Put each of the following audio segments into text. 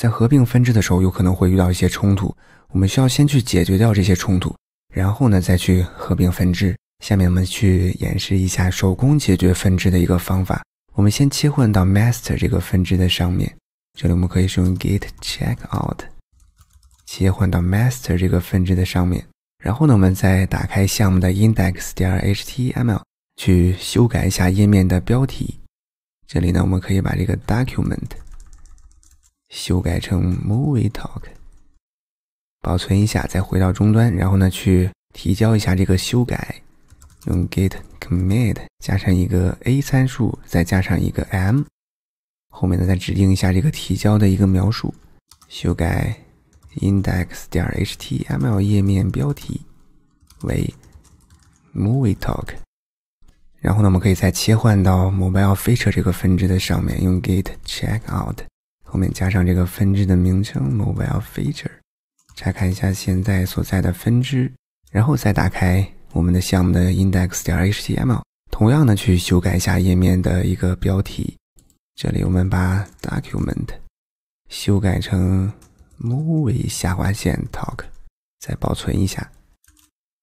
在合并分支的时候，有可能会遇到一些冲突，我们需要先去解决掉这些冲突，然后呢再去合并分支。下面我们去演示一下手工解决分支的一个方法。我们先切换到 master 这个分支的上面，这里我们可以使用 git checkout 切换到 master 这个分支的上面。然后呢，我们再打开项目的 index 点 html 去修改一下页面的标题。这里呢，我们可以把这个 document。修改成 Movie Talk，保存一下，再回到终端，然后呢，去提交一下这个修改，用 Git commit 加上一个 a 参数，再加上一个 m，后面呢再指定一下这个提交的一个描述：修改 index 点 html 页面标题为 Movie Talk。然后呢，我们可以再切换到 Mobile Feature 这个分支的上面，用 Git checkout。后面加上这个分支的名称 mobile feature，查看一下现在所在的分支，然后再打开我们的项目的 index.html，点同样的去修改一下页面的一个标题。这里我们把 document 修改成 movie 下划线 talk，再保存一下。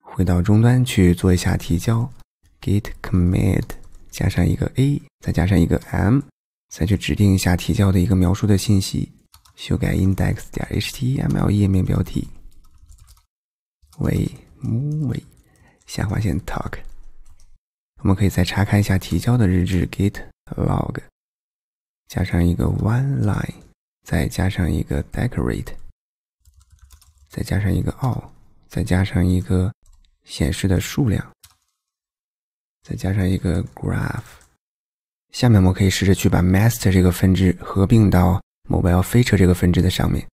回到终端去做一下提交，git commit 加上一个 a，再加上一个 m。再去指定一下提交的一个描述的信息，修改 index 点 html 页面标题为 movie 下划线 talk。我们可以再查看一下提交的日志 git log，加上一个 one line，再加上一个 decorate，再加上一个 all，再加上一个显示的数量，再加上一个 graph。下面我们可以试着去把 master 这个分支合并到 mobile feature 这个分支的上面，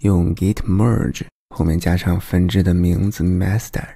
用 git merge 后面加上分支的名字 master，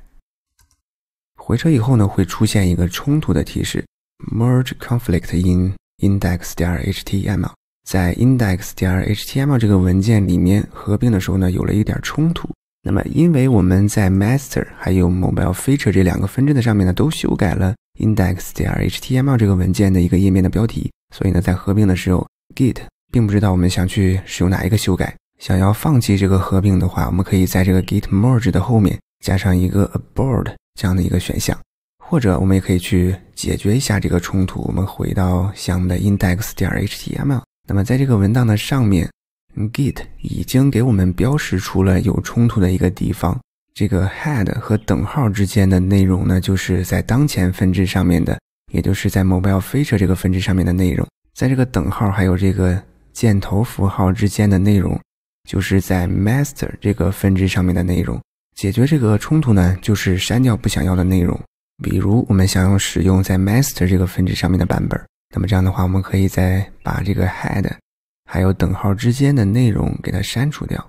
回车以后呢，会出现一个冲突的提示：merge conflict in index. 点 html，在 index. 点 html 这个文件里面合并的时候呢，有了一点冲突。那么因为我们在 master 还有 mobile feature 这两个分支的上面呢，都修改了。index.html 点这个文件的一个页面的标题，所以呢，在合并的时候，Git 并不知道我们想去使用哪一个修改。想要放弃这个合并的话，我们可以在这个 git merge 的后面加上一个 abort 这样的一个选项，或者我们也可以去解决一下这个冲突。我们回到项目的 index.html，点那么在这个文档的上面，Git 已经给我们标识出了有冲突的一个地方。这个 head 和等号之间的内容呢，就是在当前分支上面的，也就是在 mobile feature 这个分支上面的内容。在这个等号还有这个箭头符号之间的内容，就是在 master 这个分支上面的内容。解决这个冲突呢，就是删掉不想要的内容。比如我们想要使用在 master 这个分支上面的版本，那么这样的话，我们可以再把这个 head 还有等号之间的内容给它删除掉。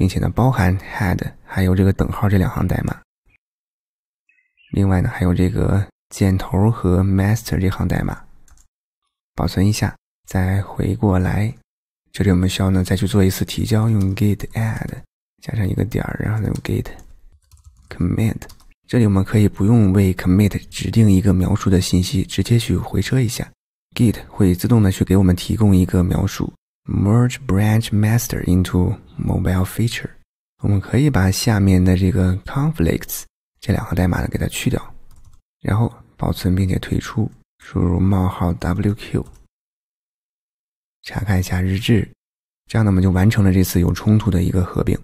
并且呢，包含 head 还有这个等号这两行代码。另外呢，还有这个箭头和 master 这行代码。保存一下，再回过来。这里我们需要呢，再去做一次提交，用 git add 加上一个点儿，然后再用 git commit。这里我们可以不用为 commit 指定一个描述的信息，直接去回车一下，git 会自动的去给我们提供一个描述。Merge branch master into mobile feature。我们可以把下面的这个 conflicts 这两个代码呢给它去掉，然后保存并且退出，输入冒号 wq 查看一下日志，这样呢我们就完成了这次有冲突的一个合并。